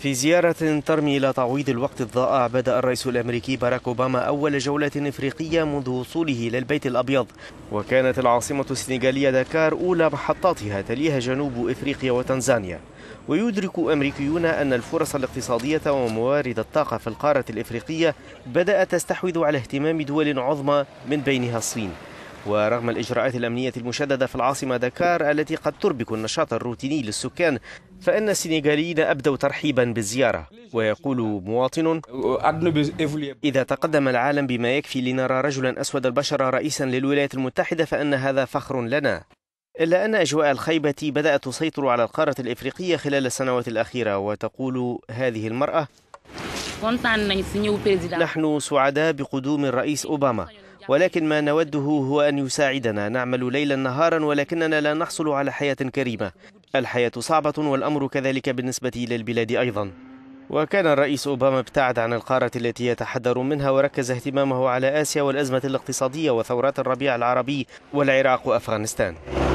في زيارة ترمي إلى تعويض الوقت الضائع بدأ الرئيس الأمريكي باراك أوباما أول جولة إفريقية منذ وصوله إلى البيت الأبيض وكانت العاصمة السنغالية داكار أولى محطاتها تليها جنوب إفريقيا وتنزانيا ويدرك أمريكيون أن الفرص الاقتصادية وموارد الطاقة في القارة الإفريقية بدأت تستحوذ على اهتمام دول عظمى من بينها الصين ورغم الإجراءات الأمنية المشددة في العاصمة دكار التي قد تربك النشاط الروتيني للسكان فإن السنغاليين أبدوا ترحيبا بالزيارة ويقول مواطن إذا تقدم العالم بما يكفي لنرى رجلا أسود البشرة رئيسا للولايات المتحدة فإن هذا فخر لنا إلا أن أجواء الخيبة بدأت تسيطر على القارة الإفريقية خلال السنوات الأخيرة وتقول هذه المرأة نحن سعداء بقدوم الرئيس أوباما ولكن ما نوده هو أن يساعدنا نعمل ليلا نهارا ولكننا لا نحصل على حياة كريمة الحياة صعبة والأمر كذلك بالنسبة للبلاد أيضا وكان الرئيس أوباما ابتعد عن القارة التي يتحدر منها وركز اهتمامه على آسيا والأزمة الاقتصادية وثورات الربيع العربي والعراق وأفغانستان